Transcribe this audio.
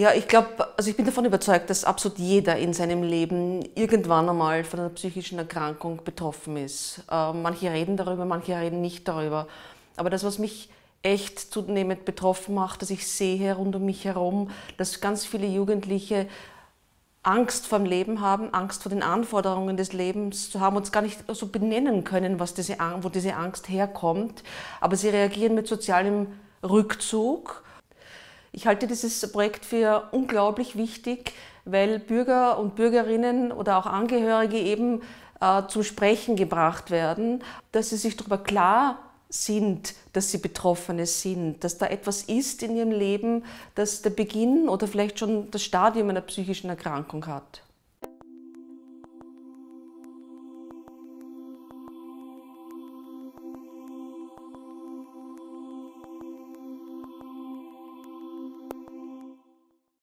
Ja, ich glaube, also ich bin davon überzeugt, dass absolut jeder in seinem Leben irgendwann einmal von einer psychischen Erkrankung betroffen ist. Äh, manche reden darüber, manche reden nicht darüber. Aber das, was mich echt zunehmend betroffen macht, dass ich sehe rund um mich herum, dass ganz viele Jugendliche Angst vor dem Leben haben, Angst vor den Anforderungen des Lebens zu haben und es gar nicht so benennen können, was diese, wo diese Angst herkommt. Aber sie reagieren mit sozialem Rückzug ich halte dieses Projekt für unglaublich wichtig, weil Bürger und Bürgerinnen oder auch Angehörige eben äh, zum Sprechen gebracht werden, dass sie sich darüber klar sind, dass sie Betroffene sind, dass da etwas ist in ihrem Leben, das der Beginn oder vielleicht schon das Stadium einer psychischen Erkrankung hat.